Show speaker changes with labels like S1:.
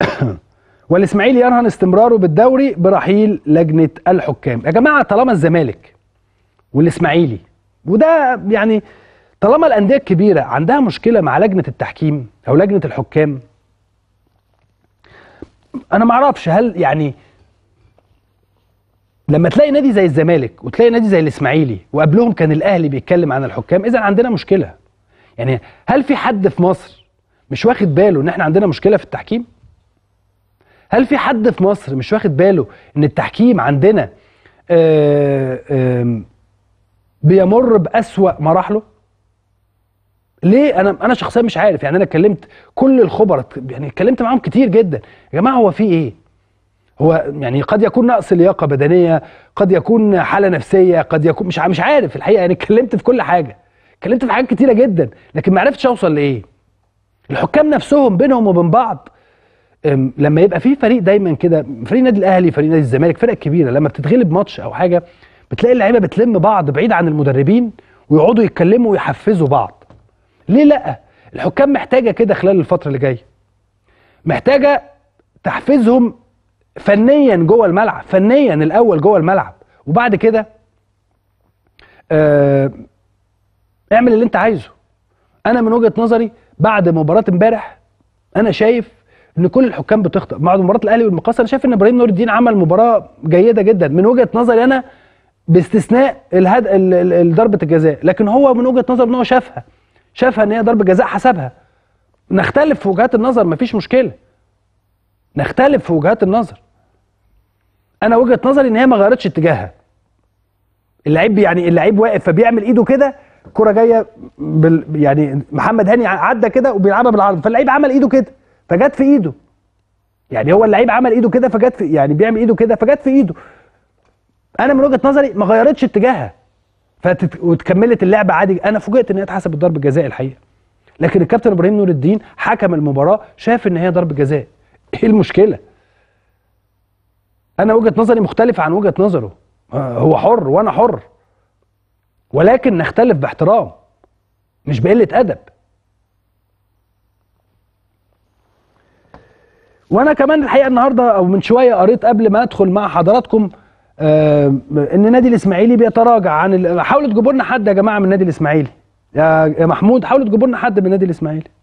S1: والاسماعيلي يرهن استمراره بالدوري برحيل لجنه الحكام يا جماعه طالما الزمالك والاسماعيلي وده يعني طالما الانديه الكبيره عندها مشكله مع لجنه التحكيم او لجنه الحكام انا ما اعرفش هل يعني لما تلاقي نادي زي الزمالك وتلاقي نادي زي الاسماعيلي وقبلهم كان الاهلي بيتكلم عن الحكام اذا عندنا مشكله يعني هل في حد في مصر مش واخد باله ان احنا عندنا مشكله في التحكيم هل في حد في مصر مش واخد باله ان التحكيم عندنا آه، بيمر بأسوأ مراحله ليه انا انا شخصيا مش عارف يعني انا اتكلمت كل الخبراء يعني اتكلمت معاهم كتير جدا يا جماعه هو في ايه هو يعني قد يكون نقص لياقه بدنيه قد يكون حاله نفسيه قد يكون مش مش عارف الحقيقه يعني اتكلمت في كل حاجه اتكلمت في حاجات كتيره جدا لكن ما عرفتش اوصل لايه الحكام نفسهم بينهم وبين بعض لما يبقى في فريق دايما كده فريق نادي الاهلي فريق نادي الزمالك فرق كبيره لما بتتغلب ماتش او حاجه بتلاقي اللعيبه بتلم بعض بعيد عن المدربين ويقعدوا يتكلموا ويحفزوا بعض ليه لا الحكام محتاجه كده خلال الفتره اللي جايه محتاجه تحفيزهم فنيا جوه الملعب فنيا الاول جوه الملعب وبعد كده آه، اعمل اللي انت عايزه انا من وجهه نظري بعد مباراه امبارح انا شايف ان كل الحكام بتخطئ بعض مباراه الاهلي والمقاصه انا شايف ان ابراهيم نور الدين عمل مباراه جيده جدا من وجهه نظري انا باستثناء الهد... ضربه الجزاء لكن هو من وجهه نظر ان هو شافها شافها ان هي ضربه جزاء حسبها نختلف في وجهات النظر مفيش مشكله نختلف في وجهات النظر انا وجهه نظري ان هي ما غيرتش اتجاهها اللعيب يعني اللعيب واقف فبيعمل ايده كده الكره جايه بال... يعني محمد هاني عدى كده وبيلعبها بالعرض فاللعيب عمل ايده كده فجت في ايده يعني هو اللعيب عمل ايده كده فجت في يعني بيعمل ايده كده فجت في ايده انا من وجهه نظري ما غيرتش اتجاهها فتت... وتكملت اللعبه عادي انا فوجئت ان هي اتحسبت ضربه جزاء الحقيقه لكن الكابتن ابراهيم نور الدين حكم المباراه شاف ان هي ضربه جزاء ايه المشكله انا وجهه نظري مختلفه عن وجهه نظره هو حر وانا حر ولكن نختلف باحترام مش بقله ادب وانا كمان الحقيقه النهارده او من شويه قريت قبل ما ادخل مع حضراتكم آه، ان نادي الاسماعيلي بيتراجع عن حاولوا تجيبوا لنا حد يا جماعه من نادي الاسماعيلي يا محمود حاولوا تجيبوا لنا حد من نادي الاسماعيلي